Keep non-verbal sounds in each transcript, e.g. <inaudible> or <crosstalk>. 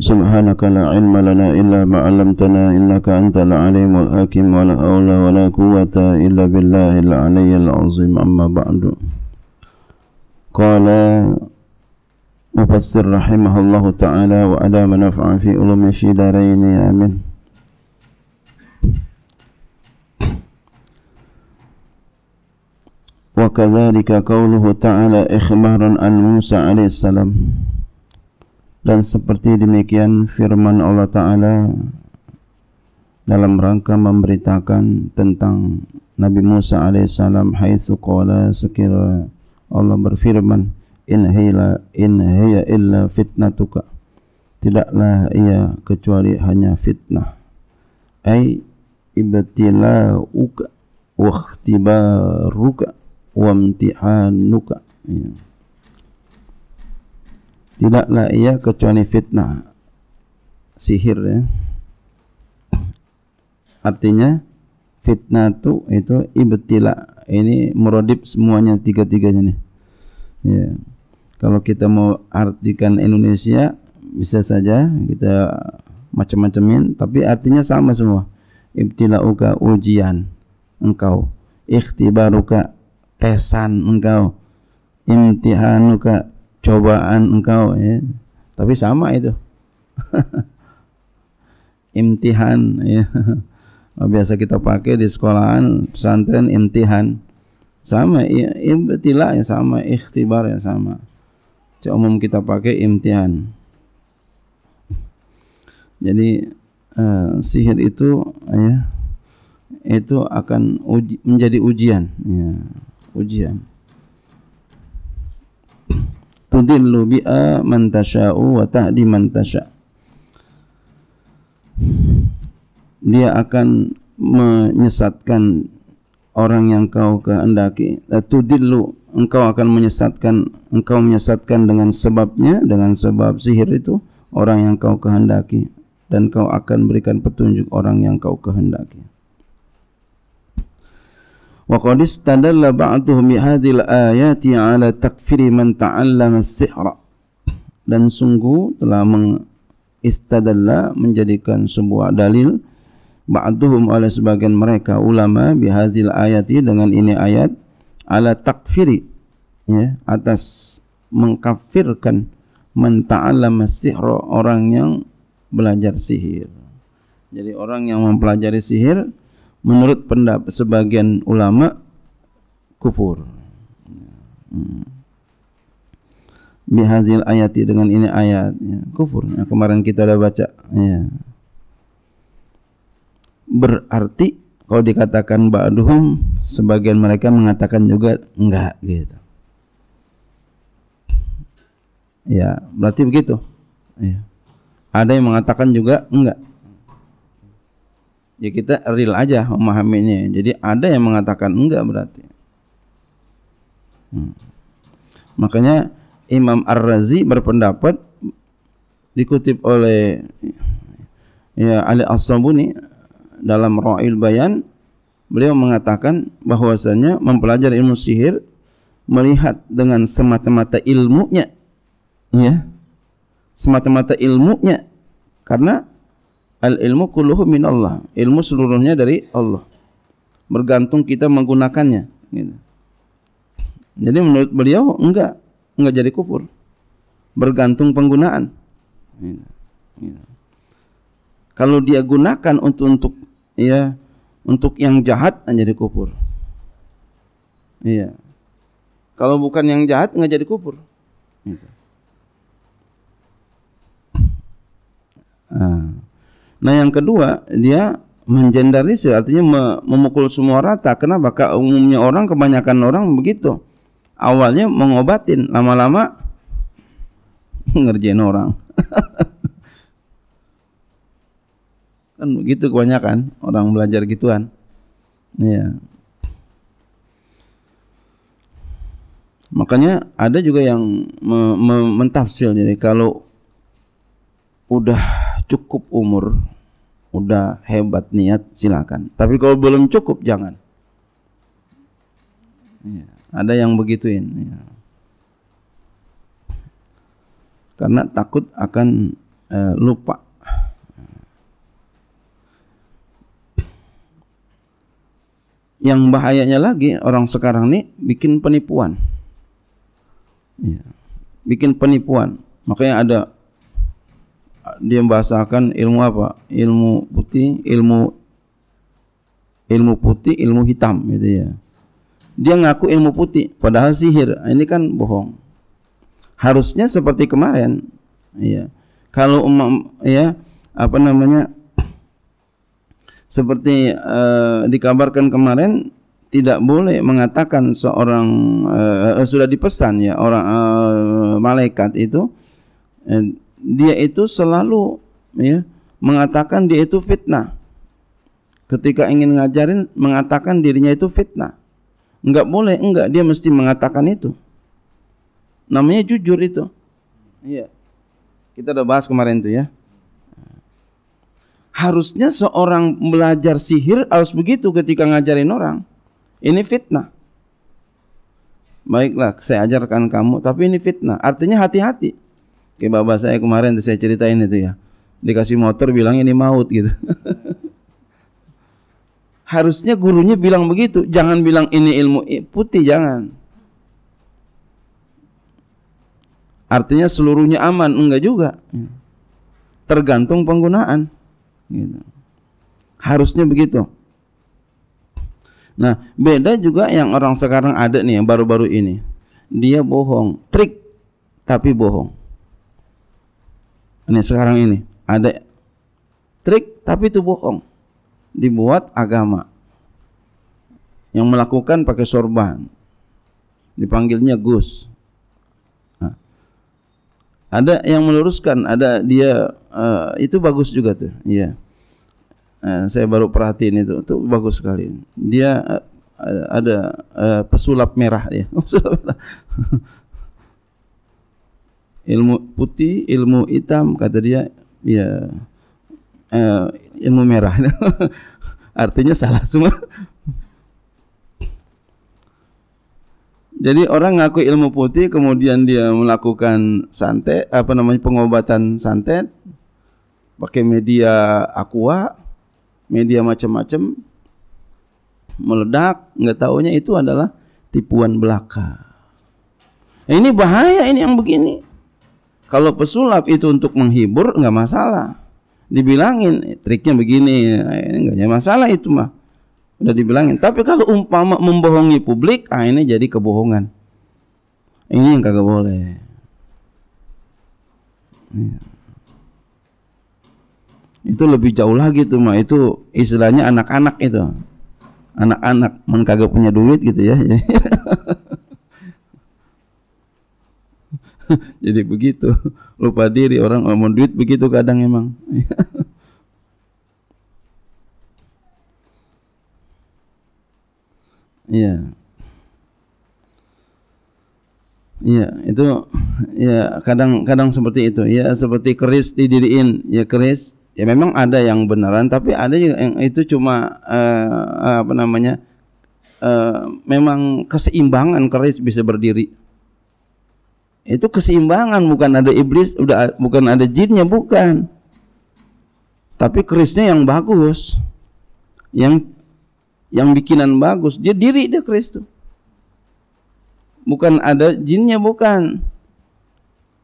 سبحانك لا علم لنا إلا ما علمتنا إنك أنت العليم الحكيم ولا حول ولا قوة إلا بالله العلي العظيم أما بعد قال مفسر رحمه الله تعالى وأدام نفعا في علوم الشدارين آمين وكذلك قوله تعالى إخبارا عن موسى عليه السلام Dan seperti demikian firman Allah Ta'ala dalam rangka memberitakan tentang Nabi Musa alaihissalam haitsu qala sekira Allah berfirman in hila in hiya illa fitnatuka tidaklah ia kecuali hanya fitnah ai ibtilauka wa ikhtibaruka wa imtihanuka ya tidaklah ia kecuali fitnah sihir ya artinya fitnah itu itu ibtila ini merodip semuanya tiga-tiganya nih ya kalau kita mau artikan Indonesia bisa saja kita macam-macamin tapi artinya sama semua ibtilauka ujian engkau ikhtibaruka tesan engkau imtihanuka cobaan engkau ya. Tapi sama itu. <laughs> imtihan ya. biasa kita pakai di sekolahan pesantren imtihan sama ya, imtila ya sama ikhtibar ya sama Cuma umum kita pakai imtihan <laughs> jadi uh, sihir itu ya itu akan uji, menjadi ujian ya, ujian tudillu bi'a man tasha'u wa tahdi man tasha'. Dia akan menyesatkan orang yang kau kehendaki. Tudillu, engkau akan menyesatkan, engkau menyesatkan dengan sebabnya, dengan sebab sihir itu, orang yang kau kehendaki. Dan kau akan berikan petunjuk orang yang kau kehendaki. Wa qad istadalla ba'dhum bi hadhil 'ala takfiri man Dan sungguh telah mengistadalla menjadikan sebuah dalil ba'dhum oleh sebagian mereka ulama bi hadhil ayati dengan ini ayat ala takfiri ya atas mengkafirkan man ta'allama orang yang belajar sihir. Jadi orang yang mempelajari sihir menurut pendapat sebagian ulama kufur. Hmm. Bihadil ayati dengan ini ayat ya, kufur. Ya, kemarin kita sudah baca. Ya. Berarti kalau dikatakan ba'duhum sebagian mereka mengatakan juga enggak gitu. Ya, berarti begitu. Ya. Ada yang mengatakan juga enggak ya kita real aja memahaminya jadi ada yang mengatakan enggak berarti hmm. makanya Imam Ar-Razi berpendapat dikutip oleh ya Ali As-Sabuni dalam Ra'il Bayan beliau mengatakan bahwasanya mempelajari ilmu sihir melihat dengan semata-mata ilmunya ya semata-mata ilmunya karena al ilmu kulluhu min Allah ilmu seluruhnya dari Allah bergantung kita menggunakannya gitu. jadi menurut beliau enggak enggak jadi kufur bergantung penggunaan gitu. Gitu. kalau dia gunakan untuk untuk ya untuk yang jahat jadi kufur iya kalau bukan yang jahat enggak jadi kufur gitu. Ah. Nah, yang kedua, dia mengenderisir artinya memukul semua rata. Kenapa? Karena umumnya orang kebanyakan orang begitu. Awalnya mengobatin, lama-lama <laughs> ngerjain orang. <laughs> kan begitu kebanyakan orang belajar gituan. Iya. Makanya ada juga yang me me mentafsir jadi kalau udah cukup umur, udah hebat niat, silakan. Tapi kalau belum cukup, jangan. Ya, ada yang begituin. Ya. Karena takut akan eh, lupa. Yang bahayanya lagi orang sekarang nih bikin penipuan. Ya. Bikin penipuan. Makanya ada dia membahasakan ilmu apa? Ilmu putih, ilmu ilmu putih, ilmu hitam gitu ya. Dia ngaku ilmu putih padahal sihir. Ini kan bohong. Harusnya seperti kemarin. Iya. Kalau umum ya apa namanya? Seperti eh, dikabarkan kemarin tidak boleh mengatakan seorang eh, eh, sudah dipesan ya orang malaikat itu dia itu selalu ya mengatakan dia itu fitnah. Ketika ingin ngajarin mengatakan dirinya itu fitnah. Enggak boleh, enggak dia mesti mengatakan itu. Namanya jujur itu. Iya. Kita udah bahas kemarin tuh ya. Harusnya seorang belajar sihir harus begitu ketika ngajarin orang. Ini fitnah. Baiklah, saya ajarkan kamu, tapi ini fitnah. Artinya hati-hati. Kayak bapak saya kemarin saya ceritain itu ya. Dikasih motor bilang ini maut gitu. <laughs> Harusnya gurunya bilang begitu, jangan bilang ini ilmu putih jangan. Artinya seluruhnya aman, enggak juga. Tergantung penggunaan. Gitu. Harusnya begitu. Nah, beda juga yang orang sekarang ada nih yang baru-baru ini. Dia bohong, trik tapi bohong ini sekarang ini ada trik tapi itu bohong dibuat agama yang melakukan pakai sorban dipanggilnya Gus nah, ada yang meluruskan ada dia uh, itu bagus juga tuh iya yeah. uh, saya baru perhatiin itu itu bagus sekali dia uh, ada uh, pesulap merah ya <laughs> <laughs> ilmu putih, ilmu hitam kata dia ya uh, ilmu merah. <laughs> Artinya salah semua. Jadi orang ngaku ilmu putih kemudian dia melakukan santet apa namanya pengobatan santet pakai media aqua, media macam-macam meledak, nggak taunya itu adalah tipuan belaka. Ini bahaya ini yang begini. Kalau pesulap itu untuk menghibur nggak masalah. Dibilangin eh, triknya begini, nah, ini nggak masalah itu mah. Udah dibilangin. Tapi kalau umpama membohongi publik, ah ini jadi kebohongan. Ini yang kagak boleh. Iya. Itu lebih jauh lagi tuh mah. Itu istilahnya anak-anak itu. Anak-anak men kagak punya duit gitu ya. <laughs> <laughs> jadi begitu lupa diri orang mau duit begitu kadang emang <laughs> Iya. Iya, itu ya kadang-kadang seperti itu. Ya seperti keris didiriin, ya keris. Ya memang ada yang beneran, tapi ada yang itu cuma uh, apa namanya? Uh, memang keseimbangan keris bisa berdiri. Itu keseimbangan, bukan ada iblis, udah bukan ada jinnya, bukan. Tapi kerisnya yang bagus. Yang yang bikinan bagus. Dia diri dia keris tuh. Bukan ada jinnya, bukan.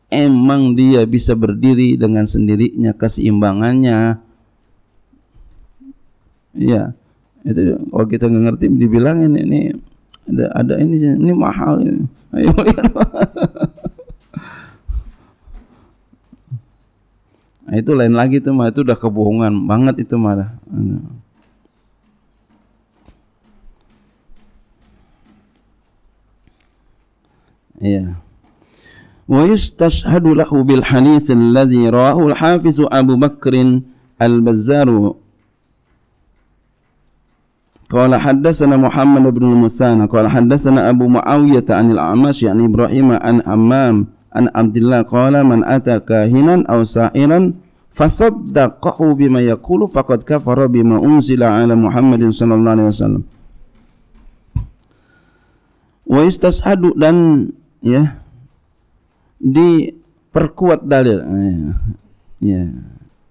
Emang dia bisa berdiri dengan sendirinya keseimbangannya. ya Itu kalau kita nggak ngerti dibilangin ini ada ada ini ini mahal ini. <laughs> Ayo Nah, itu lain lagi tuh mah itu udah kebohongan banget itu mah. Iya. Wa yustashhadu lahu bil hadis alladhi rawahu al-Hafiz Abu Bakr al-Bazzar. Qala haddatsana Muhammad ibn musanna qala haddatsana Abu Muawiyah 'an al-A'mash yani Ibrahim an Ammam an Abdullah qala man ata kahinan aw sa'iran fasaddaqahu bima yaqulu faqad kafara bima unzila ala Muhammadin sallallahu alaihi wasallam wa istashadu dan ya diperkuat dalil ya, ya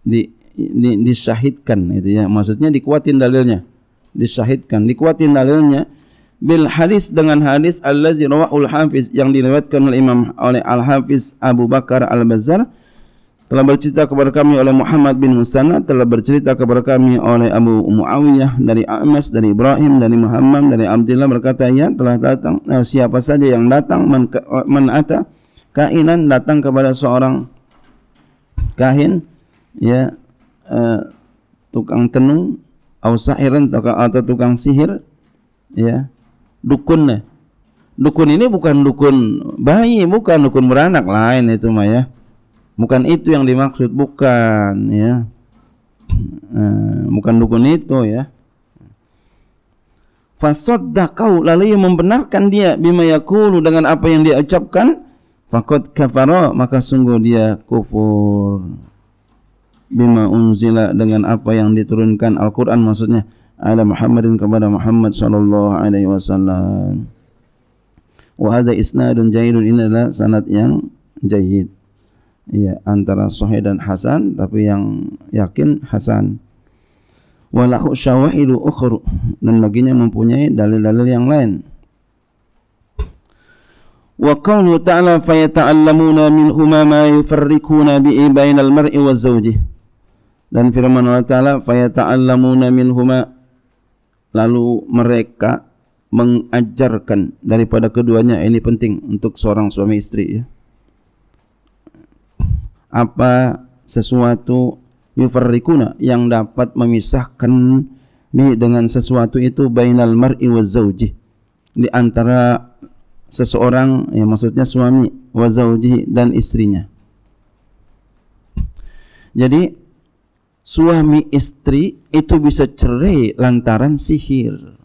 di, di disahidkan itu ya maksudnya dikuatin dalilnya disahidkan dikuatin dalilnya bil hadis dengan hadis allazi rawahul hafiz yang diriwayatkan oleh Imam oleh Al Hafiz Abu Bakar Al Bazzar telah bercerita kepada kami oleh Muhammad bin Husana telah bercerita kepada kami oleh Abu Muawiyah dari Amas dari Ibrahim dari Muhammad dari Abdullah berkata ya telah datang nah, eh, siapa saja yang datang menata man kainan datang kepada seorang kahin ya eh, tukang tenung atau sahiran atau tukang sihir ya yeah. dukun dukunnya. Dukun ini bukan dukun bayi, bukan dukun beranak lain itu mah ya. Bukan itu yang dimaksud, bukan ya. Eh, bukan dukun itu ya. Fasaddaqau lalu yang membenarkan dia bima yaqulu dengan apa yang dia ucapkan fakot kafaro maka sungguh dia kufur bima unzila dengan apa yang diturunkan Al-Qur'an maksudnya ala Muhammadin kepada Muhammad sallallahu alaihi wasallam. Wa hadza isnadun jayyidun ini adalah sanad yang jayyid. Iya antara sahih dan hasan tapi yang yakin hasan. Walahu syawahidu ukhur dan baginya mempunyai dalil-dalil yang lain. Wa qawlu ta'ala fa fayata'allamuna minhuma ma yufarrikuna bi bainal mar'i wa zawjih. Dan firman Allah Ta'ala fa fayata'allamuna minhuma lalu mereka mengajarkan daripada keduanya ini penting untuk seorang suami istri ya. apa sesuatu yufarrikuna yang dapat memisahkan ni dengan sesuatu itu bainal mar'i wa zawji di antara seseorang ya maksudnya suami wa zawji dan istrinya jadi suami istri itu bisa cerai lantaran sihir.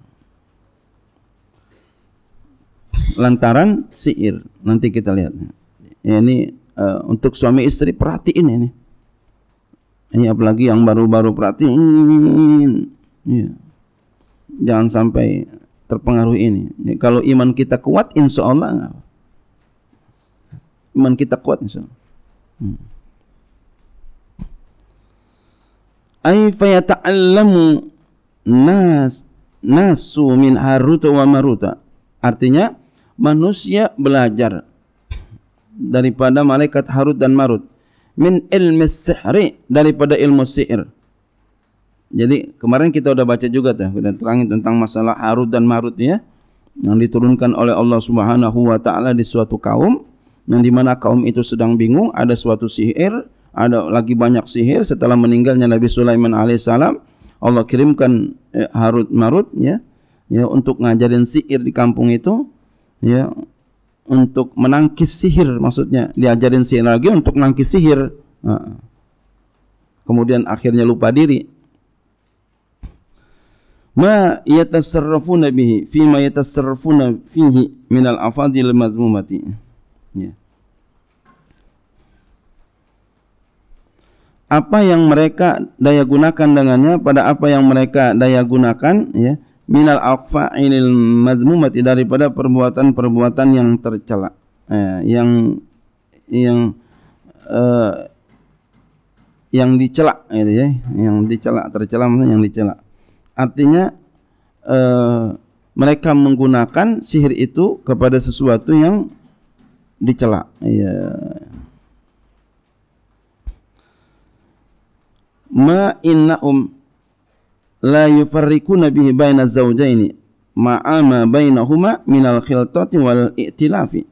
Lantaran sihir. Nanti kita lihat. ini uh, untuk suami istri perhatiin ini. Ini apalagi yang baru-baru perhatiin. Ya. Jangan sampai terpengaruh ini. Ya, kalau iman kita kuat, insya Allah. Iman kita kuat, insya Allah. Hmm. ay fayata'allamu nas nasu min haruta wa maruta artinya manusia belajar daripada malaikat Harut dan Marut min ilmi sihri daripada ilmu sihir jadi kemarin kita udah baca juga tuh kita terangin tentang masalah Harut dan Marut ya yang diturunkan oleh Allah Subhanahu wa taala di suatu kaum yang dimana kaum itu sedang bingung ada suatu sihir ada lagi banyak sihir setelah meninggalnya Nabi Sulaiman alaihissalam Allah kirimkan eh, Harut Marut ya ya untuk ngajarin sihir di kampung itu ya untuk menangkis sihir maksudnya diajarin sihir lagi untuk menangkis sihir nah. kemudian akhirnya lupa diri ma yatasarrafuna bihi fima yatasarrafuna fihi al afadil mazmumati apa yang mereka daya gunakan dengannya pada apa yang mereka daya gunakan ya minal aqfa'ilil mazmumati daripada perbuatan-perbuatan yang tercela eh, yang yang eh, yang dicela gitu ya yang dicela tercela maksudnya yang dicela artinya eh, mereka menggunakan sihir itu kepada sesuatu yang dicela ya ma innahum la yufarriquna bihi baina zawjaini ma'ama ma bainahuma minal khiltati wal i'tilafi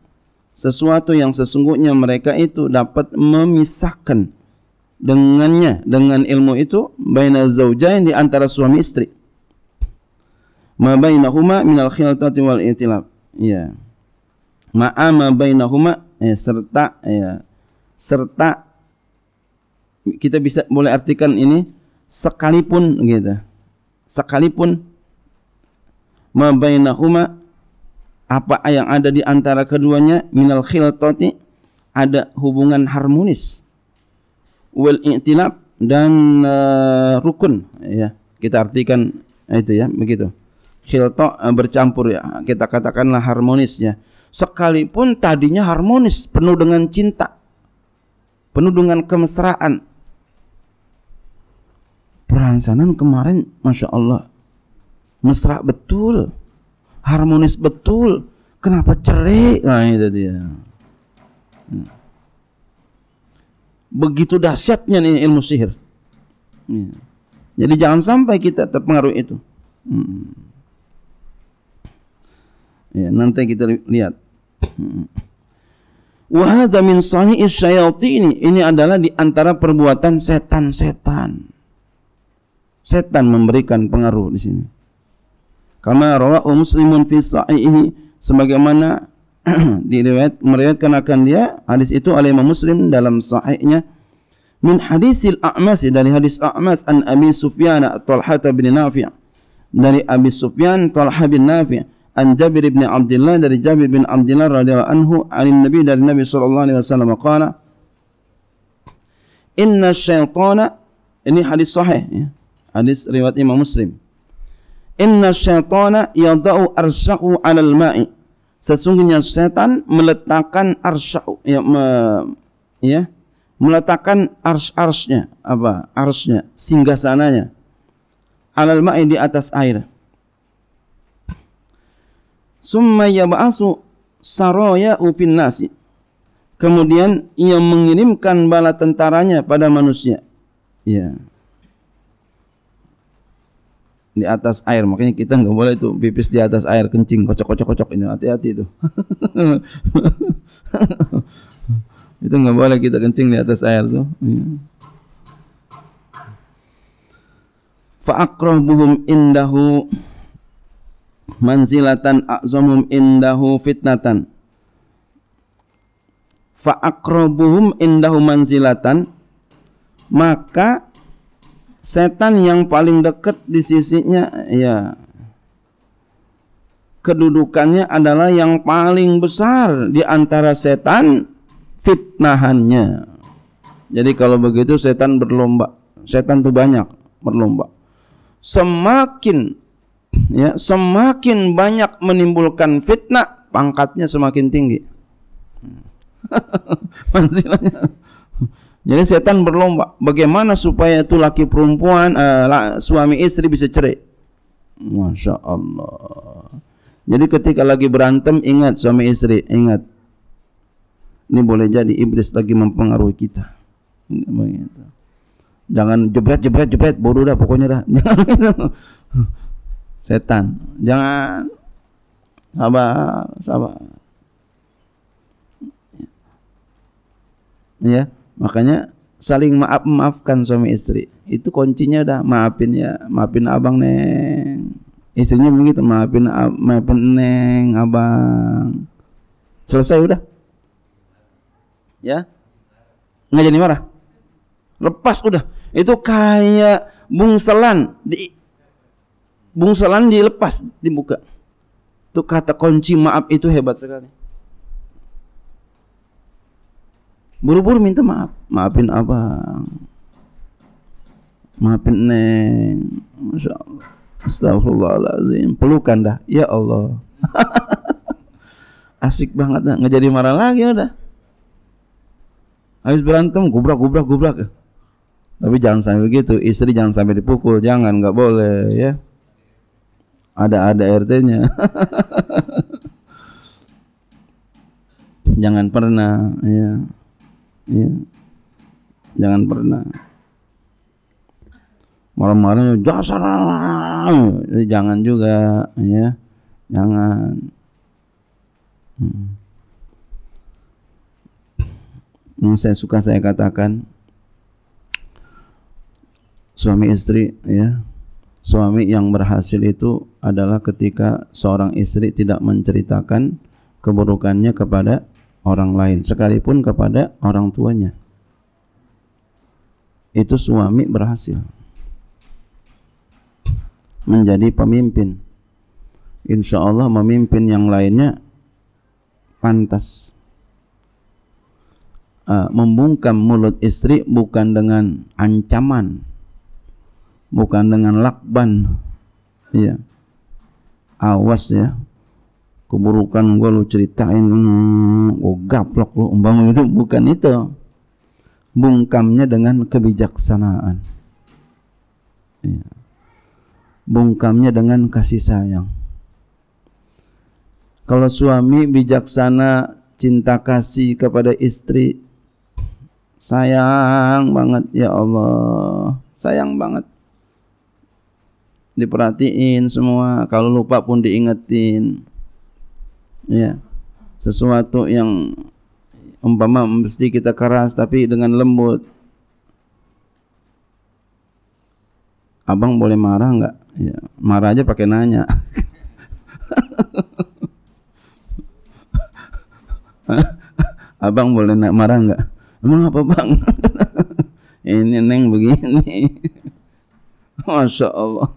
sesuatu yang sesungguhnya mereka itu dapat memisahkan dengannya dengan ilmu itu baina zawjain di antara suami istri ma bainahuma minal khiltati wal i'tilaf ya ma'ama ma bainahuma ya, serta ya serta kita bisa boleh artikan ini sekalipun gitu. Sekalipun mabainahuma apa yang ada di antara keduanya minal khiltati ada hubungan harmonis wal i'tilab dan uh, rukun ya kita artikan itu ya begitu khilto uh, eh, bercampur ya kita katakanlah harmonis ya sekalipun tadinya harmonis penuh dengan cinta penuh dengan kemesraan Peransanan kemarin, Masya Allah, mesra betul, harmonis betul. Kenapa cerai? Nah itu dia. Hmm. Begitu dahsyatnya nih ilmu sihir. Iya. Jadi jangan sampai kita terpengaruh itu. Ya, nanti kita lihat. Wah, hmm. Wahada min sani'i syayatini. Ini adalah di antara perbuatan setan-setan. Setan memberikan pengaruh di sini. Kama rawahu Muslimun fi sahihi sebagaimana <clears throat> diriwayat meriwayatkan akan dia hadis itu oleh Imam Muslim dalam sahihnya min hadisil a'mas dari hadis a'mas an abi sufyan talha bin nafi dari abi sufyan talha bin nafi an jabir bin abdullah dari jabir bin abdullah radhiyallahu anhu anin nabi dari nabi sallallahu alaihi wasallam qala inna syaitana ini hadis sahih ya. Hadis riwayat Imam Muslim. Inna syaitana yadau arsyahu alal ma'i. Sesungguhnya setan meletakkan arsyahu ya, me, ya meletakkan ars-arsnya apa? Arsnya, singgah sananya. Alal ma'i di atas air. Summa yabaasu saroya upin nasi. Kemudian ia mengirimkan bala tentaranya pada manusia. Ya di atas air. Makanya kita nggak boleh itu pipis di atas air, kencing, kocok-kocok-kocok ini hati-hati itu. <laughs> itu nggak boleh kita kencing di atas air tuh. Ya. buhum indahu manzilatan a'zamum indahu fitnatan. buhum indahu manzilatan maka setan yang paling dekat di sisinya ya kedudukannya adalah yang paling besar di antara setan fitnahannya. Jadi kalau begitu setan berlomba. Setan tuh banyak berlomba. Semakin ya, semakin banyak menimbulkan fitnah, pangkatnya semakin tinggi. <laughs> Jadi setan berlomba bagaimana supaya itu laki perempuan uh, suami istri bisa cerai. Masya Allah. Jadi ketika lagi berantem ingat suami istri ingat. Ini boleh jadi iblis lagi mempengaruhi kita. Jangan jebret jebret jebret bodoh dah pokoknya dah. <laughs> Gitu. setan. Jangan sabar sabar. Ya. Makanya saling maaf maafkan suami istri. Itu kuncinya dah maafin ya, maafin abang neng. Istrinya begitu maafin maafin neng abang. Selesai udah. Ya. Nggak jadi marah. Lepas udah. Itu kayak bungselan di bungselan dilepas dibuka. Itu kata kunci maaf itu hebat sekali. buru-buru minta maaf maafin abang maafin neng Masya Allah Astagfirullahaladzim pelukan dah ya Allah <laughs> asik banget dah nggak marah lagi udah habis berantem gubrak gubrak gubrak tapi jangan sampai begitu istri jangan sampai dipukul jangan nggak boleh ya ada ada RT-nya <laughs> jangan pernah ya Ya. Jangan pernah marah-marah ya, jadi jangan juga ya jangan hmm. ini saya suka saya katakan suami istri ya suami yang berhasil itu adalah ketika seorang istri tidak menceritakan keburukannya kepada orang lain sekalipun kepada orang tuanya itu suami berhasil menjadi pemimpin insya Allah memimpin yang lainnya pantas uh, membungkam mulut istri bukan dengan ancaman bukan dengan lakban ya awas ya keburukan gua lu ceritain oh gaplok lu umpama itu bukan itu bungkamnya dengan kebijaksanaan ya. bungkamnya dengan kasih sayang kalau suami bijaksana cinta kasih kepada istri sayang banget ya Allah sayang banget diperhatiin semua kalau lupa pun diingetin ya sesuatu yang umpama mesti kita keras tapi dengan lembut abang boleh marah nggak ya, marah aja pakai nanya <laughs> abang boleh nak marah nggak emang apa bang <laughs> ini neng begini <laughs> masya Allah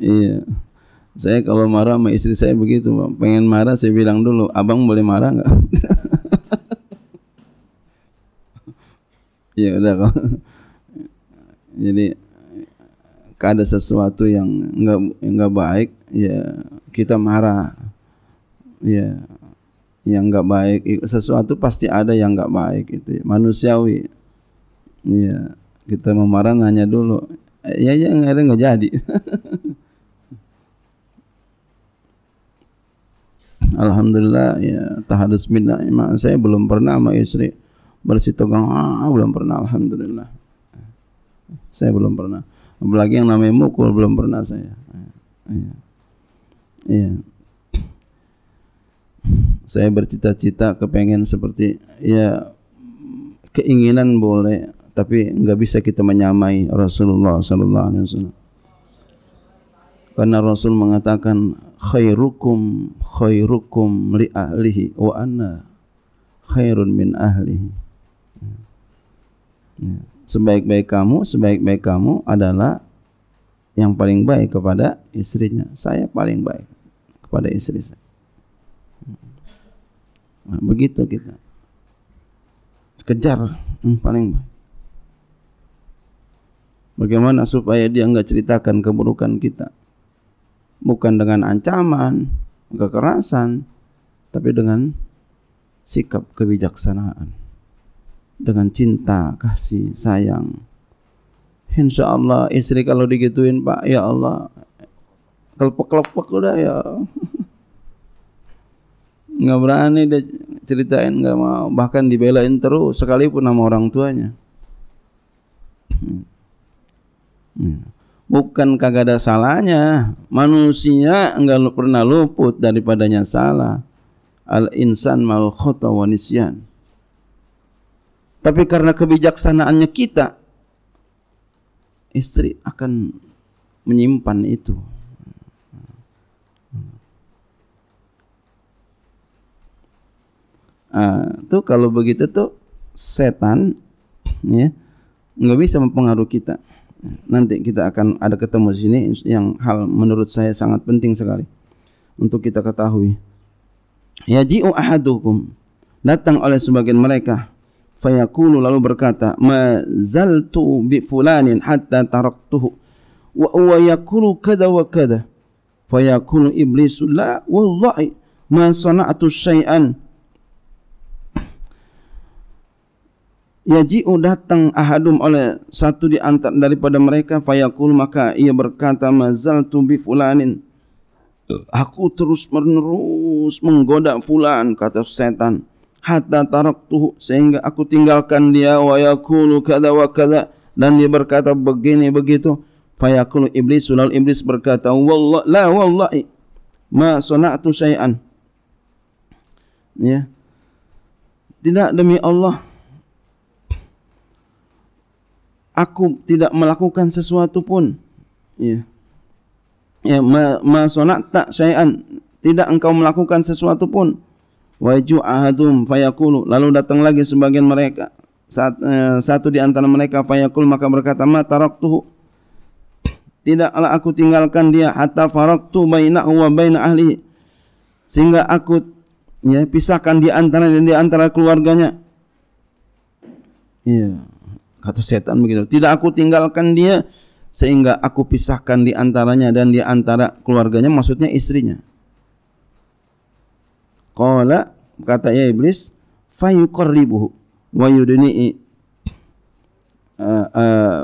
Iya. Saya kalau marah sama istri saya begitu, Bang. Pengen marah saya bilang dulu, "Abang boleh marah enggak?" Iya <laughs> udah kok. Jadi ada sesuatu yang enggak enggak baik, ya kita marah. Ya yang enggak baik, sesuatu pasti ada yang enggak baik itu, ya. manusiawi. Iya, kita memarah nanya dulu. Ya ya enggak ada enggak jadi. <laughs> alhamdulillah ya tahadus bin naimah saya belum pernah sama istri tukang ah belum pernah alhamdulillah saya belum pernah apalagi yang namanya mukul belum pernah saya iya iya saya bercita-cita kepengen seperti ya keinginan boleh tapi nggak bisa kita menyamai Rasulullah sallallahu alaihi wasallam karena Rasul mengatakan khairukum khairukum li ahlihi wa anna khairun min ahlihi. Ya. Sebaik-baik kamu, sebaik-baik kamu adalah yang paling baik kepada istrinya. Saya paling baik kepada istri saya. Nah, begitu kita kejar hmm, paling baik. Bagaimana supaya dia enggak ceritakan keburukan kita? bukan dengan ancaman, kekerasan, tapi dengan sikap kebijaksanaan, dengan cinta, kasih, sayang. Insya Allah istri kalau digituin Pak, ya Allah, kelepek-kelepek udah ya. <laughs> Nggak berani dia ceritain, nggak mau. Bahkan dibelain terus, sekalipun sama orang tuanya. Hmm. Hmm bukan kagak ada salahnya. Manusia enggak pernah luput daripadanya salah. Al insan mal khata Tapi karena kebijaksanaannya kita istri akan menyimpan itu. Ah, tuh kalau begitu tuh setan ya nggak bisa mempengaruhi kita. Nanti kita akan ada ketemu di sini yang hal menurut saya sangat penting sekali untuk kita ketahui. Yaji'u ahadukum datang oleh sebagian mereka fayaqulu lalu berkata mazaltu bi fulanin hatta taraktuhu wa huwa yaqulu kada wa kada fayaqulu iblis la wallahi ma sana'tu syai'an Yaji'u datang ahadum oleh satu di antara daripada mereka fayaqul maka ia berkata mazaltu bi fulanin aku terus menerus menggoda fulan kata setan hatta taraktu sehingga aku tinggalkan dia wa yaqulu kada wa kada dan dia berkata begini begitu fayaqul iblis lalu iblis berkata wallah la wallahi ma sanatu syai'an ya tidak demi Allah aku tidak melakukan sesuatu pun ya ya ma, tak syai'an tidak engkau melakukan sesuatu pun waju ahadum fayakulu. lalu datang lagi sebagian mereka saat, eh, satu di antara mereka fayakul maka berkata ma taraktuhu tidaklah aku tinggalkan dia hatta faraktu bainahu wa baina ahli sehingga aku ya pisahkan di antara dan di antara keluarganya ya yeah. Kata setan begitu. Tidak aku tinggalkan dia sehingga aku pisahkan di antaranya dan di antara keluarganya maksudnya istrinya. Qala kata ya iblis fayuqarribuhu wa yudni'i uh, uh,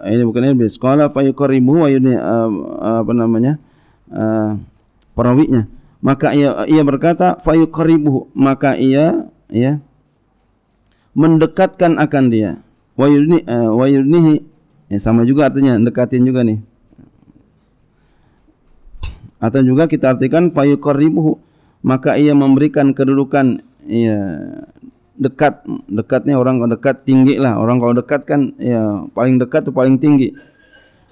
uh, ini bukan iblis. Qala fayuqarribuhu wa yudni uh, uh, apa namanya? Uh, perawinya. Maka ia, ia berkata fayuqarribuhu maka ia ya mendekatkan akan dia wayurni uh, wayurnihi eh, sama juga artinya dekatin juga nih atau juga kita artikan fayuqarribuhu maka ia memberikan kedudukan ya dekat dekatnya orang kalau dekat tinggi lah orang kalau dekat kan ya paling dekat tu paling tinggi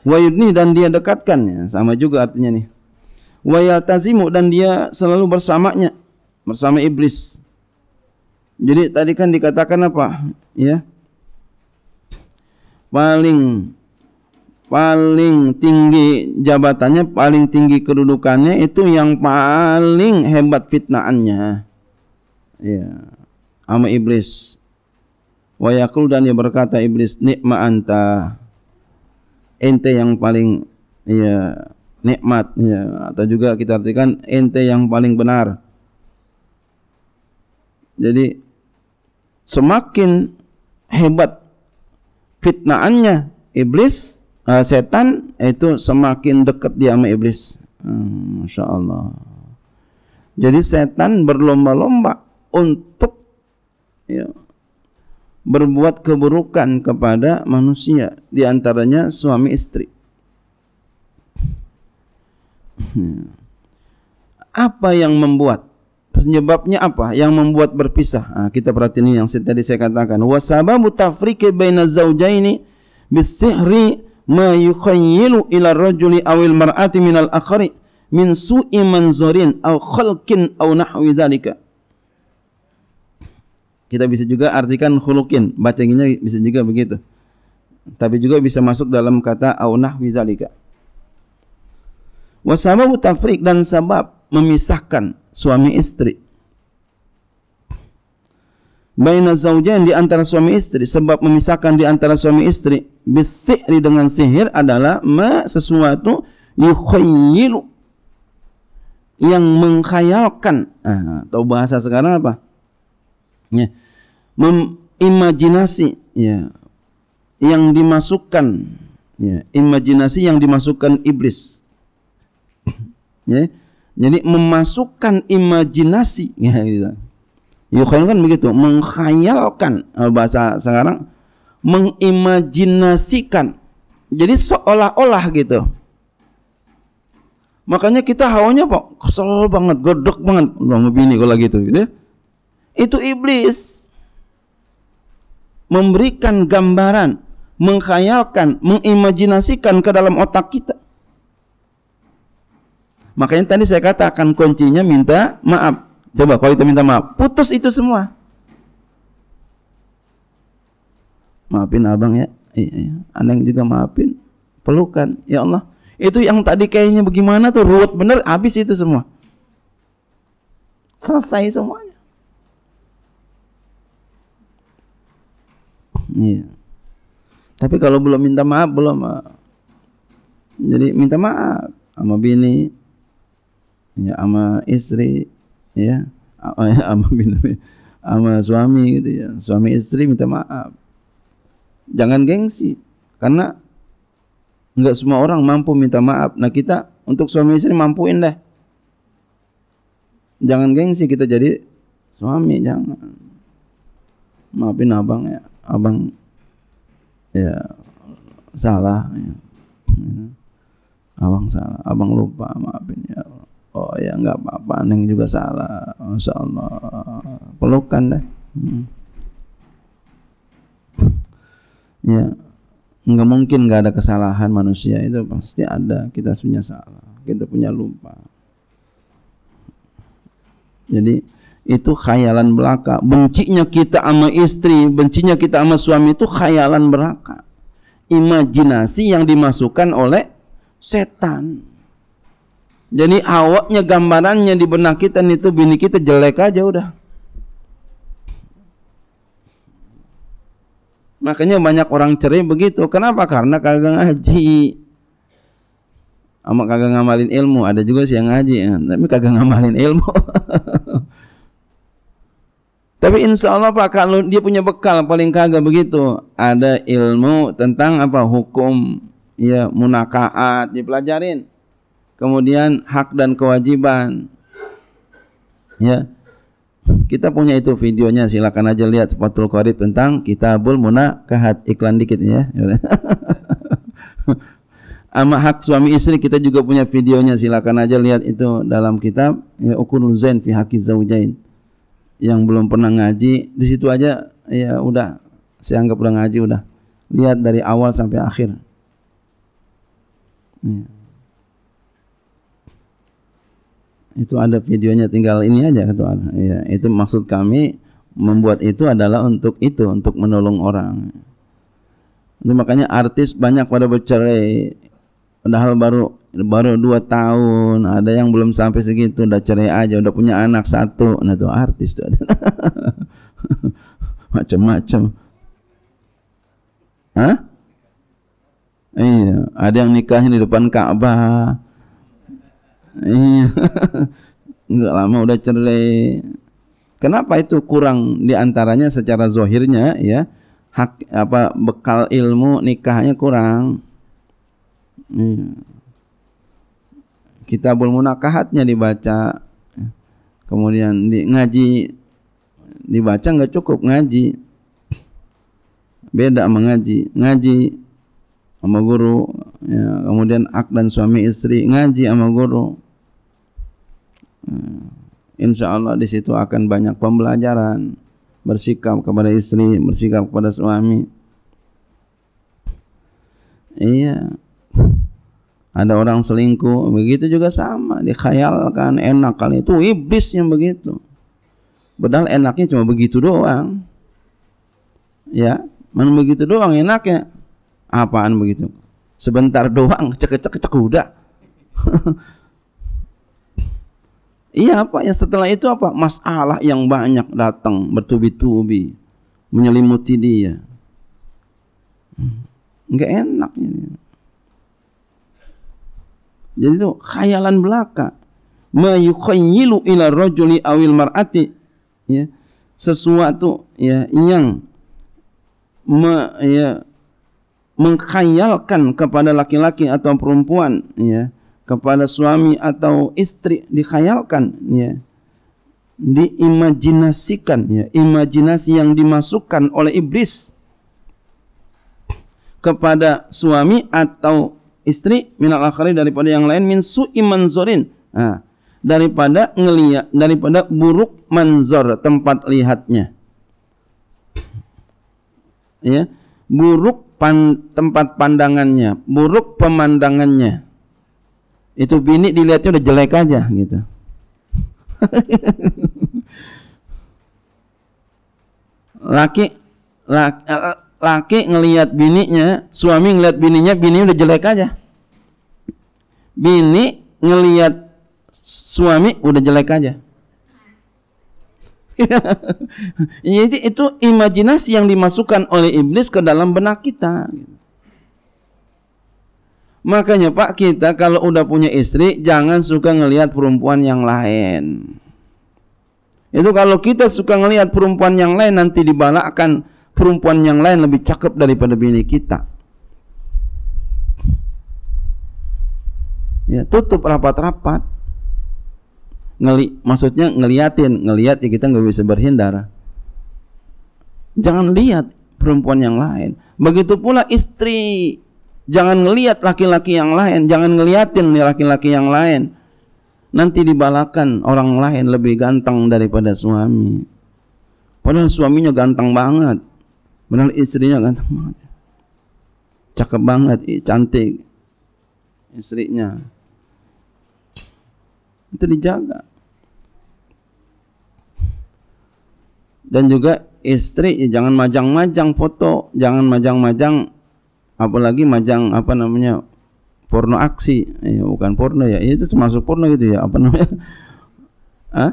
wayurni dan dia dekatkan ya, sama juga artinya nih wayaltazimu dan dia selalu bersamanya bersama iblis jadi tadi kan dikatakan apa ya paling paling tinggi jabatannya, paling tinggi kedudukannya itu yang paling hebat fitnaannya. Ya, sama iblis. Wa dan dia berkata iblis, "Nikma anta." Ente yang paling ya nikmat ya atau juga kita artikan ente yang paling benar. Jadi semakin hebat fitnaannya iblis uh, setan itu semakin dekat dia sama iblis hmm, masya Allah jadi setan berlomba-lomba untuk ya, berbuat keburukan kepada manusia diantaranya suami istri hmm. apa yang membuat penyebabnya apa yang membuat berpisah nah, kita perhatiin yang tadi saya katakan wasababu tafriqi baina zaujaini bisihri ma yukhayyilu ila rajuli awil mar'ati min al akhari min su'i manzorin aw khalqin aw nahwi dzalika kita bisa juga artikan khuluqin bacanya bisa juga begitu tapi juga bisa masuk dalam kata aw nahwi dzalika Wasababu tafrik dan sabab memisahkan suami istri. Baina zaujain di antara suami istri sebab memisahkan di antara suami istri bisihri dengan sihir adalah ma sesuatu yukhayyilu yang mengkhayalkan atau bahasa sekarang apa? Ya. Memimajinasi ya. Yang dimasukkan ya, imajinasi yang dimasukkan iblis ya. Jadi memasukkan imajinasi ya gitu. Yukhayal ya, kan begitu, mengkhayalkan eh, bahasa sekarang mengimajinasikan. Jadi seolah-olah gitu. Makanya kita hawanya pak kesel banget, godok banget sama bini kalau gitu, gitu. Itu iblis memberikan gambaran, mengkhayalkan, mengimajinasikan ke dalam otak kita. Makanya tadi saya katakan kuncinya minta maaf. Coba kalau itu minta maaf, putus itu semua. Maafin abang ya. Iya, iya. Aneng juga maafin. Pelukan. Ya Allah. Itu yang tadi kayaknya bagaimana tuh ruwet bener habis itu semua. Selesai semuanya. Iya. Tapi kalau belum minta maaf belum. Ah. Jadi minta maaf sama bini, ya ama istri ya, <laughs> ya ama ama suami gitu ya suami istri minta maaf jangan gengsi karena nggak semua orang mampu minta maaf nah kita untuk suami istri mampuin deh jangan gengsi kita jadi suami jangan maafin abang ya abang ya salah ya. abang salah abang lupa maafin ya Allah oh ya nggak apa-apa neng juga salah masya Allah pelukan deh hmm. ya nggak mungkin nggak ada kesalahan manusia itu pasti ada kita punya salah kita punya lupa jadi itu khayalan belaka bencinya kita sama istri bencinya kita sama suami itu khayalan belaka imajinasi yang dimasukkan oleh setan jadi awaknya gambarannya di benak kita itu bini kita jelek aja udah. Makanya banyak orang cerai begitu. Kenapa? Karena kagak ngaji. Ama kagak ngamalin ilmu. Ada juga sih yang ngaji, ya. tapi kagak ngamalin ilmu. <laughs> Tapi insya Allah Pak, kalau dia punya bekal paling kagak begitu. Ada ilmu tentang apa hukum, ya munakaat dipelajarin kemudian hak dan kewajiban. Ya. Kita punya itu videonya, silakan aja lihat Fatul Qarib tentang Kitabul Munakahat. Iklan dikit ya. <laughs> Ama hak suami istri kita juga punya videonya, silakan aja lihat itu dalam kitab ya, Ukunul Zain fi Haqiz Zawjain Yang belum pernah ngaji, di situ aja ya udah saya anggap udah ngaji udah. Lihat dari awal sampai akhir. Ya. Itu ada videonya tinggal ini aja ketuaan Ya, itu maksud kami membuat itu adalah untuk itu, untuk menolong orang. Itu makanya artis banyak pada bercerai. Padahal baru baru dua tahun, ada yang belum sampai segitu udah cerai aja, udah punya anak satu. Nah, itu artis tuh. <laughs> Macam-macam. Hah? Iya, ada yang nikahin di depan Ka'bah, Iya. <laughs> nggak lama udah cerai. Kenapa itu kurang diantaranya secara zohirnya ya hak apa bekal ilmu nikahnya kurang. Iya. Kita munakahatnya dibaca, kemudian di, ngaji dibaca nggak cukup ngaji. Beda mengaji, ngaji sama guru, ya, kemudian ak dan suami istri ngaji sama guru Hmm. Insya Allah di situ akan banyak pembelajaran bersikap kepada istri, bersikap kepada suami. Iya. Ada orang selingkuh, begitu juga sama, dikhayalkan enak kali itu iblis yang begitu. Padahal enaknya cuma begitu doang. Ya, mana begitu doang enaknya. Apaan begitu? Sebentar doang, cek cek cek udah. <laughs> Iya apa? Yang setelah itu apa? Masalah yang banyak datang bertubi-tubi menyelimuti dia. Enggak hmm. enak ini. Jadi itu khayalan belaka. Ma yukhayyilu ila rajuli awil mar'ati ya sesuatu ya yang me, ya, mengkhayalkan kepada laki-laki atau perempuan ya kepada suami atau istri dikhayalkan ya diimajinasikan ya imajinasi yang dimasukkan oleh iblis kepada suami atau istri minal akhari daripada yang lain min su'i zorin nah, daripada ngeliat daripada buruk manzor tempat lihatnya ya buruk pan, tempat pandangannya buruk pemandangannya itu bini dilihatnya udah jelek aja gitu <laughs> laki laki, eh, eh, laki ngelihat bininya suami ngelihat bininya bini udah jelek aja bini ngelihat suami udah jelek aja <laughs> jadi itu imajinasi yang dimasukkan oleh iblis ke dalam benak kita gitu. Makanya Pak kita kalau udah punya istri jangan suka ngelihat perempuan yang lain. Itu kalau kita suka ngelihat perempuan yang lain nanti dibalakkan perempuan yang lain lebih cakep daripada bini kita. Ya, tutup rapat-rapat. Ngeli, maksudnya ngeliatin, ngelihat ya kita nggak bisa berhindar. Jangan lihat perempuan yang lain. Begitu pula istri Jangan ngelihat laki-laki yang lain, jangan ngeliatin laki-laki yang lain. Nanti dibalakan orang lain lebih ganteng daripada suami. Padahal suaminya ganteng banget. Padahal istrinya ganteng banget. Cakep banget, cantik istrinya. Itu dijaga. Dan juga istri jangan majang-majang foto, jangan majang-majang apalagi majang apa namanya porno aksi ya, bukan porno ya itu termasuk porno gitu ya apa namanya <laughs> ah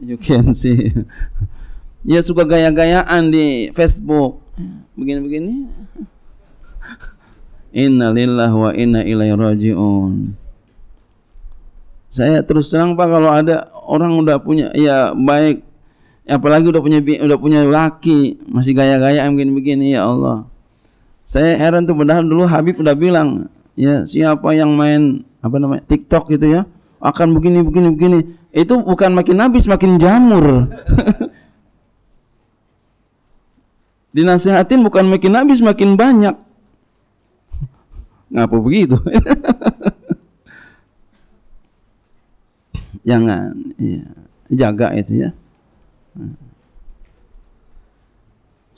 you can see <laughs> ya suka gaya-gayaan di Facebook begini-begini <laughs> inna lillah wa inna ilaihi rajiun saya terus terang Pak kalau ada orang udah punya ya baik apalagi udah punya udah punya laki masih gaya gaya begini-begini ya Allah saya heran tuh padahal dulu Habib udah bilang ya siapa yang main apa namanya TikTok gitu ya akan begini begini begini itu bukan makin habis makin jamur <laughs> dinasehatin bukan makin habis makin banyak ngapa begitu <laughs> jangan ya, jaga itu ya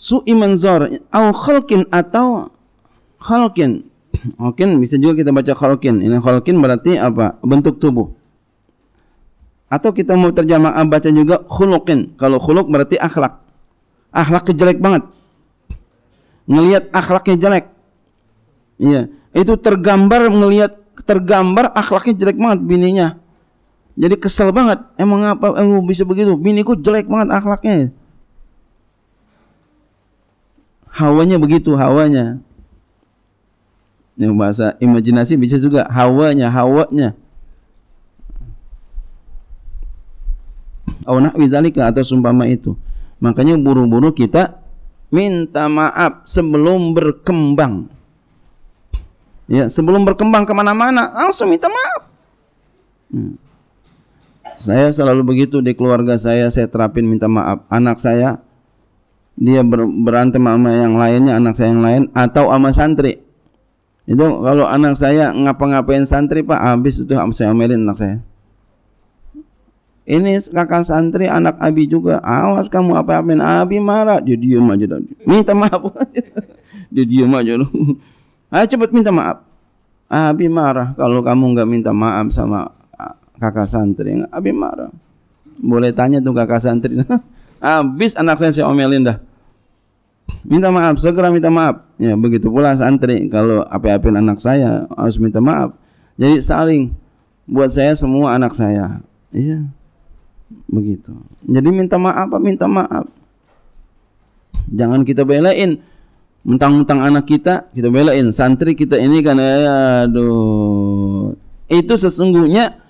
su'i manzor au khalkin atau khalkin, Khalqin bisa juga kita baca khalkin. Ini khalkin berarti apa? Bentuk tubuh. Atau kita mau terjemah baca juga khuluqin. Kalau khuluq berarti akhlak. Akhlak jelek banget. Ngelihat akhlaknya jelek. Iya, itu tergambar ngelihat tergambar akhlaknya jelek banget bininya. Jadi kesel banget. Emang apa emang bisa begitu? Biniku jelek banget akhlaknya hawanya begitu hawanya yang bahasa imajinasi bisa juga hawanya hawanya nah nahwi atau sumpama itu makanya buru-buru kita minta maaf sebelum berkembang ya sebelum berkembang kemana-mana langsung minta maaf hmm. saya selalu begitu di keluarga saya saya terapin minta maaf anak saya dia berantem sama yang lainnya anak saya yang lain atau sama santri itu kalau anak saya ngapa-ngapain santri pak habis itu saya omelin anak saya ini kakak santri anak abi juga awas kamu apa-apain abi marah dia diam aja minta maaf <laughs> dia diam aja lu <laughs> ayo cepet minta maaf abi marah kalau kamu nggak minta maaf sama kakak santri abi marah boleh tanya tuh kakak santri <laughs> Habis anaknya si omelin dah. Minta maaf, segera minta maaf. Ya, begitu pula santri kalau apa-apain anak saya harus minta maaf. Jadi saling buat saya semua anak saya. Iya. Begitu. Jadi minta maaf apa minta maaf. Jangan kita belain mentang-mentang anak kita kita belain santri kita ini kan aduh itu sesungguhnya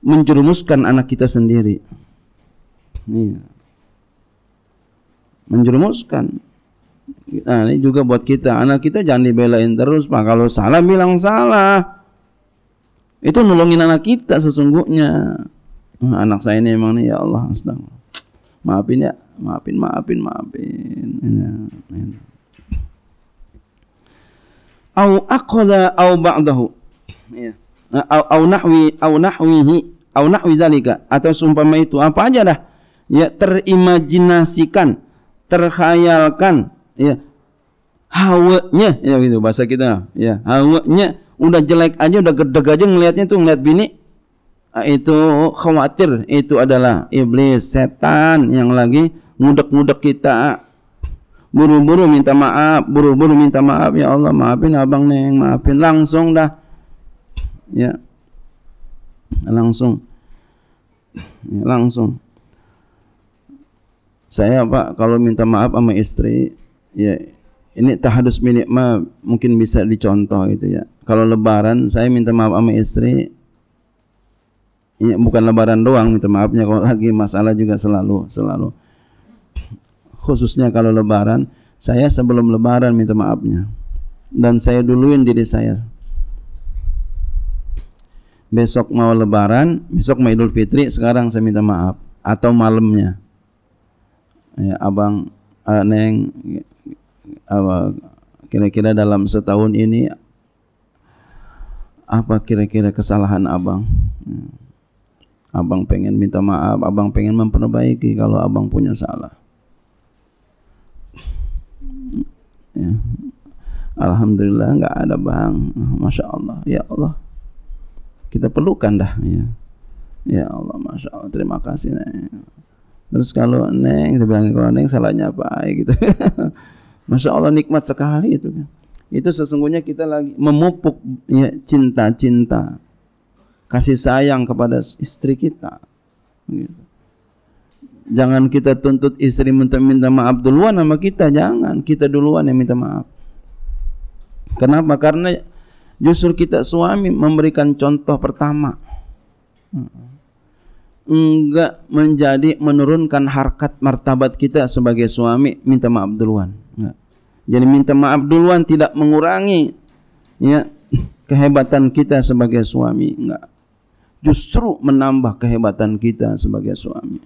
menjerumuskan anak kita sendiri. Iya menjerumuskan. Nah, ini juga buat kita. Anak kita jangan dibelain terus, Pak. Kalau salah bilang salah. Itu nolongin anak kita sesungguhnya. Nah, anak saya ini emang nih ya Allah, astagfirullah. Maafin ya, maafin, maafin, maafin. Ya, ya. Au aqala au ba'dahu. Ya. Au, au nahwi au nahwihi au nahwi zalika atau sumpama itu apa aja dah ya terimajinasikan terkhayalkan ya hawanya ya gitu bahasa kita ya hawanya udah jelek aja udah gedeg aja ngelihatnya tuh ngelihat bini ah, itu khawatir itu adalah iblis setan yang lagi ngudek-ngudek kita buru-buru minta maaf buru-buru minta maaf ya Allah maafin abang neng maafin langsung dah ya langsung ya, langsung saya Pak kalau minta maaf sama istri ya ini tahadus ma mungkin bisa dicontoh gitu ya. Kalau lebaran saya minta maaf sama istri ya, bukan lebaran doang minta maafnya kalau lagi masalah juga selalu selalu khususnya kalau lebaran saya sebelum lebaran minta maafnya dan saya duluin diri saya besok mau lebaran besok mau idul fitri sekarang saya minta maaf atau malamnya ya, abang uh, neng apa kira-kira dalam setahun ini apa kira-kira kesalahan abang hmm. abang pengen minta maaf abang pengen memperbaiki kalau abang punya salah ya. Alhamdulillah nggak ada bang Masya Allah ya Allah kita perlukan dah ya ya Allah Masya Allah terima kasih neng terus kalau neng dia bilang kalau neng salahnya apa <laughs> gitu masya Allah nikmat sekali itu kan itu sesungguhnya kita lagi memupuk ya, cinta cinta kasih sayang kepada istri kita gitu. jangan kita tuntut istri minta minta maaf duluan sama kita jangan kita duluan yang minta maaf kenapa karena justru kita suami memberikan contoh pertama hmm enggak menjadi menurunkan harkat martabat kita sebagai suami minta maaf duluan enggak. jadi minta maaf duluan tidak mengurangi ya kehebatan kita sebagai suami enggak justru menambah kehebatan kita sebagai suami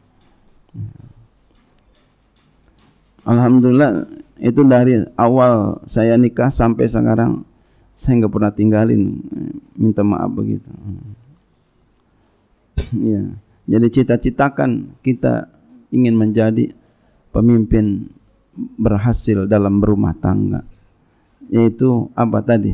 Alhamdulillah itu dari awal saya nikah sampai sekarang saya enggak pernah tinggalin minta maaf begitu. <clears throat> Iya. yeah. Jadi cita-citakan kita ingin menjadi pemimpin berhasil dalam berumah tangga. Yaitu apa tadi?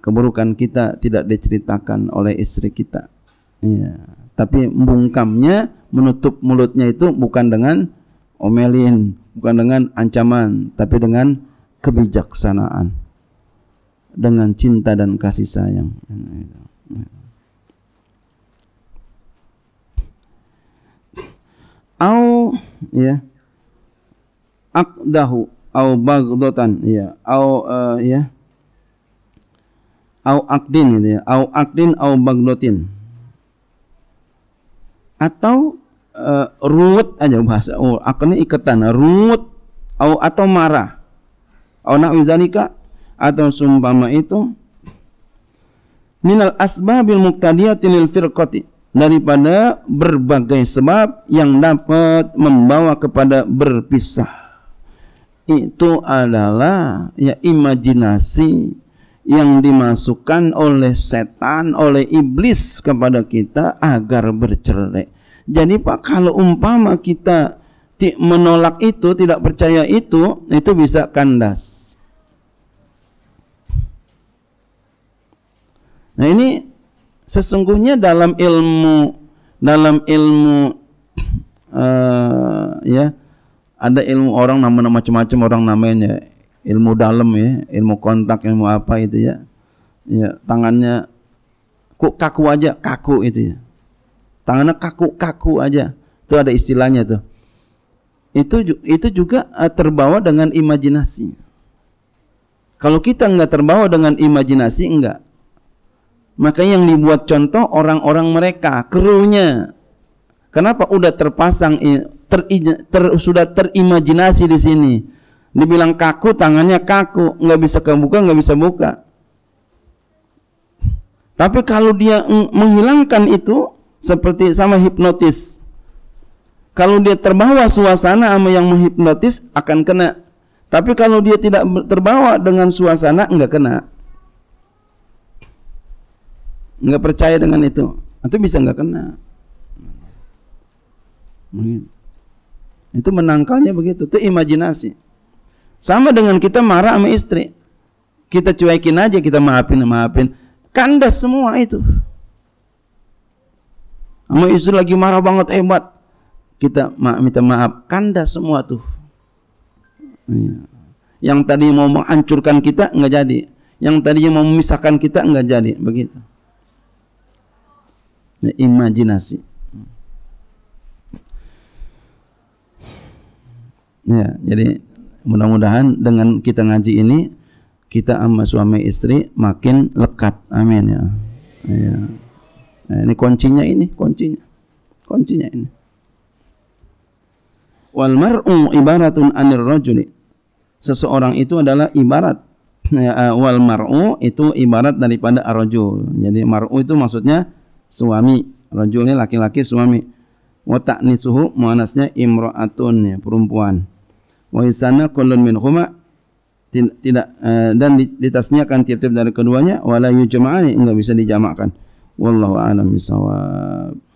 Keburukan kita tidak diceritakan oleh istri kita. Ya. Tapi membungkamnya, menutup mulutnya itu bukan dengan omelin, bukan dengan ancaman, tapi dengan kebijaksanaan. Dengan cinta dan kasih sayang. Ya. au ya aqdahu au bagdotan, ya au uh, ya au akdin gitu ya au akdin au bagdotin atau uh, ruwet aja bahasa oh akne ikatan ruwet au atau marah au na'widzalika atau sumpama itu minal asbabil muqtadiyati firqati daripada berbagai sebab yang dapat membawa kepada berpisah. Itu adalah ya imajinasi yang dimasukkan oleh setan, oleh iblis kepada kita agar bercerai. Jadi Pak, kalau umpama kita menolak itu, tidak percaya itu, itu bisa kandas. Nah ini sesungguhnya dalam ilmu dalam ilmu uh, ya ada ilmu orang nama macam-macam orang namanya ilmu dalam ya ilmu kontak ilmu apa itu ya ya tangannya kok kaku aja kaku itu ya tangannya kaku kaku aja itu ada istilahnya tuh itu itu juga eh, terbawa dengan imajinasi kalau kita nggak terbawa dengan imajinasi enggak maka yang dibuat contoh orang-orang mereka, kerunya. Kenapa udah terpasang ter, ter, sudah terimajinasi di sini. Dibilang kaku, tangannya kaku, nggak bisa kebuka, nggak bisa buka. Tapi kalau dia menghilangkan itu seperti sama hipnotis. Kalau dia terbawa suasana sama yang menghipnotis akan kena. Tapi kalau dia tidak terbawa dengan suasana enggak kena nggak percaya dengan itu itu bisa nggak kena Mungkin. itu menangkalnya begitu itu imajinasi sama dengan kita marah sama istri kita cuekin aja kita maafin maafin kandas semua itu sama istri lagi marah banget hebat kita ma minta maaf kandas semua tuh iya. yang tadi mau menghancurkan kita nggak jadi yang tadinya mau memisahkan kita nggak jadi begitu imajinasi. Ya, jadi mudah-mudahan dengan kita ngaji ini kita sama suami istri makin lekat. Amin ya. ya. Nah, ini kuncinya ini, kuncinya. Kuncinya ini. Wal mar'u ibaratun anir rajuli. Seseorang itu adalah ibarat nah, eh, wal mar'u itu ibarat daripada arojul. Jadi mar'u itu maksudnya suami rajul ini laki-laki suami wa ta'nisuhu muannasnya imra'atun ya perempuan wa isana kullun min huma tidak eh, dan ditasnya kan tiap-tiap dari keduanya wala yujma'ani enggak bisa dijamakkan wallahu a'lam bisawab